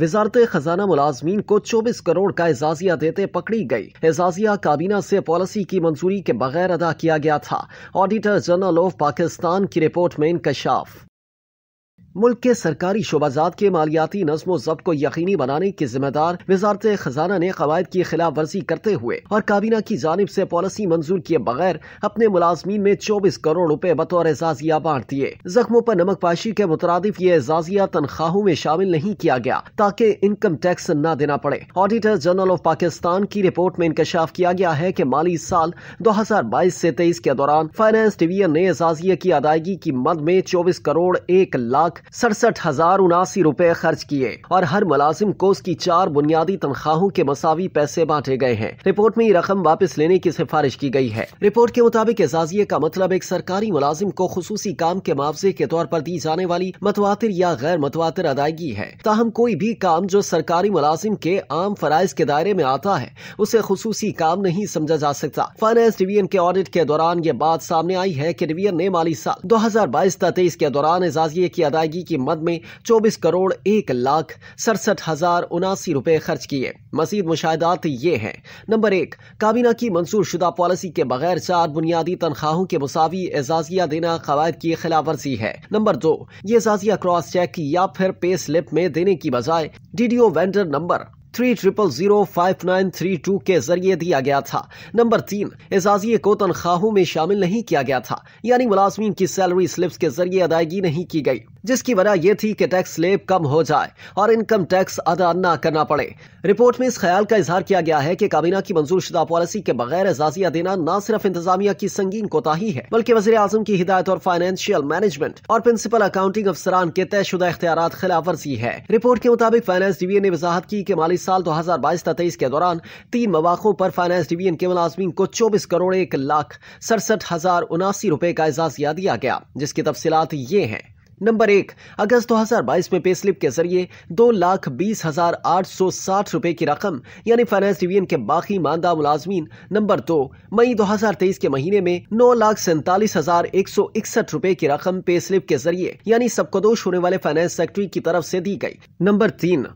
वजारत खजाना मुलाजमीन को चौबीस करोड़ का एजाजिया देते पकड़ी गई एजाजिया काबीना से पॉलिसी की मंजूरी के बगैर अदा किया गया था ऑडिटर जनरल ऑफ पाकिस्तान की रिपोर्ट में इंकशाफ मुल्क के सरकारी शोबाजात के मालियाती नज्म जब्त को यकीनी बनाने की जिम्मेदार वजारत खजाना ने कवायद की खिलाफ वर्जी करते हुए और काबीना की जानब से पॉलिसी मंजूर किए बगैर अपने मुलाजमीन में चौबीस करोड़ रूपए बतौर एजाजिया बांट दिए जख्मों आरोप नमक पाशी के मुतरद ये एजाजिया तनख्वाहों में शामिल नहीं किया गया ताकि इनकम टैक्स न देना पड़े ऑडिटर जनरल ऑफ पाकिस्तान की रिपोर्ट में इंकशाफ किया गया है की माली साल दो हजार बाईस ऐसी तेईस के दौरान फाइनेंस डिवीजन ने एजाजिया की अदायगी की मद में चौबीस करोड़ एक लाख लाख सड़सठ हजार उनासी रूपए खर्च किए और हर मुलाजिम को उसकी चार बुनियादी तनख्वाहों के मसावी पैसे बांटे गए हैं रिपोर्ट में ये रकम वापस लेने की सिफारिश की गई है रिपोर्ट के मुताबिक एजाजिए का मतलब एक सरकारी मुलाजिम को खसूसी काम के मुआवजे के तौर पर दी जाने वाली मतवातर या गैर मतवातर अदायगी है ताहम कोई भी काम जो सरकारी मुलाजिम के आम फरज के दायरे में आता है उसे खसूसी काम नहीं समझा जा सकता फाइनेंस डिवीजन के ऑडिट के दौरान ये बात सामने आई है की डिवीजन ने माली साल दो हजार बाईस तेईस के दौरान एजाजिए की अदायगी अदायगी की मद में चौबीस करोड़ एक लाख सड़सठ हजार उनासी रूपए खर्च किए मजीद मुशाहदात ये है नंबर एक काबीना की मंसूर शुदा पॉलिसी के बगैर चार बुनियादी तनख्वाहों के मुसावी एजाजिया देना कवायद की खिलाफ वर्जी है नंबर दो ये एजाजिया क्रॉस चेक या फिर पे स्लिप में देने की बजाय D D O vendor number three triple zero five nine three two के जरिए दिया गया था नंबर तीन एजाजिए को तनख्वाहों में शामिल नहीं किया गया था यानी मुलाजमीन की सैलरी स्लिप्स के जरिए अदायगी नहीं की गई जिसकी वजह यह थी कि टैक्स लेप कम हो जाए और इनकम टैक्स अदा न करना पड़े रिपोर्ट में इस ख्याल का इजहार किया गया है कि काबीना की मंजूर शुदा पॉलिसी के बगैर एजाजिया देना न सिर्फ इंतजामिया की संगीन कोताही है बल्कि वजी अजम की हिदायत और फाइनेंशियल मैनेजमेंट और प्रिंसिपल अकाउंटिंग अफसरान के तयशुदा इख्तियार खिलाफ वर्जी है रिपोर्ट के मुताबिक फाइनेंस डिवीजन ने वजाहत की कि माली साल दो हजार बाईस तेईस के दौरान तीन मवाक़ों पर फाइनेंस डिवीजन के मुलाजमीन को चौबीस करोड़ एक लाख सड़सठ हजार उनासी रुपए का एजाजिया दिया गया जिसकी तफसीत ये है नंबर एक अगस्त 2022 में पे स्लिप के जरिए दो लाख बीस हजार आठ सौ साठ रुपए की रकम यानी फाइनेंस डिवीजन के बाकी मानदा मुलाजमीन नंबर दो मई 2023 के महीने में नौ लाख सैंतालीस हजार एक सौ इकसठ रुपए की रकम पे स्लिप के जरिए यानी सबकदोश होने वाले फाइनेंस सेक्रेटरी की तरफ से दी गई नंबर तीन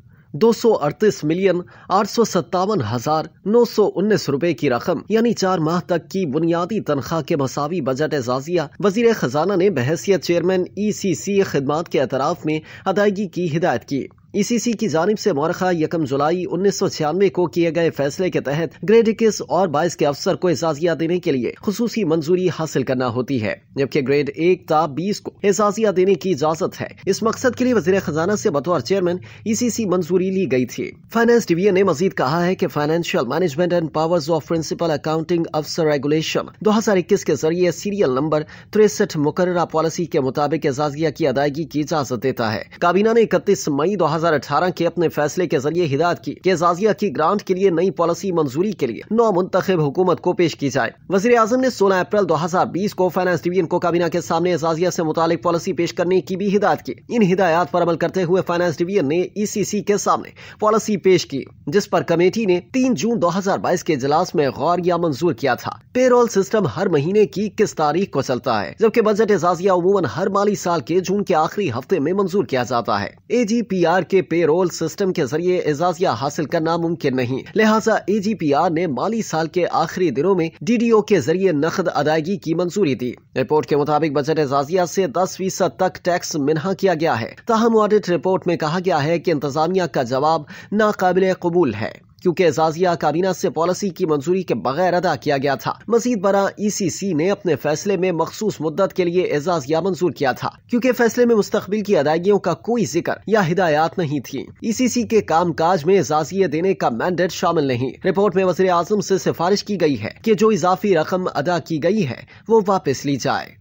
दो सौ अड़तीस मिलियन आठ सौ सत्तावन हजार नौ सौ उन्नीस रुपए की रकम यानी चार माह तक की बुनियादी तनख्वाह के मसावी बजट एजाजिया वजीर खजाना ने बहसीत चेयरमैन ई सी सी खदमात के अतराफ में अदायगी की हिदायत की ई सी सी की जानब से मौरखा यकम जुलाई उन्नीस सौ छियानवे को किए गए फैसले के तहत ग्रेड इक्कीस और बाईस के अफसर को एजाजिया देने के लिए खसूसी मंजूरी हासिल करना होती है जबकि ग्रेड एक ता बीस को एजाजिया देने की इजाजत है इस मकसद के लिए वजीर खजाना ऐसी बतौर चेयरमैन ई सी सी मंजूरी ली गयी थी फाइनेंस डिवीजन ने मजीद कहा है की financial management and powers of principal accounting अफसर रेगुलेशन दो हजार इक्कीस के जरिए सीरियल नंबर तिरसठ मुकर्रा पॉलिसी के मुताबिक एजाजिया की अदायगी की इजाजत देता है काबीना ने इकतीस मई दो 2018 के अपने फैसले के जरिए हिदायत की कि जाजिया की ग्रांट के लिए नई पॉलिसी मंजूरी के लिए नौ मुंतब हुकूमत को पेश की जाए वजी आजम ने सोलह अप्रैल दो हजार बीस को फाइनेंस डिवीजन को काबीना के सामने एजाजिया ऐसी मुतालिक पॉलिसी पेश करने की भी हिदायत की इन हिदायत आरोप अमल करते हुए फाइनेंस डिवीजन ने ई सी सी के सामने पॉलिसी पेश की जिस पर कमेटी ने तीन जून दो हजार बाईस के इजलास में गौर या मंजूर किया था पेरोल सिस्टम हर महीने की किस तारीख को चलता है जबकि बजट एजाजिया अमूमन हर माली साल के जून के आखिरी हफ्ते में मंजूर किया जाता है ए जी पी आर के पेरोल सिस्टम के जरिए एजाजिया हासिल करना मुमकिन नहीं लिहाजा ए जी पी आर ने माली साल के आखिरी दिनों में डी डी ओ के जरिए नकद अदायगी की मंजूरी दी रिपोर्ट के मुताबिक बजट एजाजिया से दस फीसद तक टैक्स मिनहा किया गया है ताहम ऑडिट रिपोर्ट में कहा गया है की इंतजामिया का जवाब नाकबिल कबूल है क्योंकि एजाजिया काबीना से पॉलिसी की मंजूरी के बगैर अदा किया गया था मजीद बरा ईसीसी e ने अपने फैसले में मखसूस मुद्दत के लिए एजाजिया मंजूर किया था क्योंकि फैसले में मुस्तबिल की अदायगियों का कोई जिक्र या हिदायत नहीं थी ईसीसी e के काम काज में एजाजिया देने का मैंडेट शामिल नहीं रिपोर्ट में वजी आजम ऐसी सिफारिश की गयी है की जो इजाफी रकम अदा की गयी है वो वापस ली जाए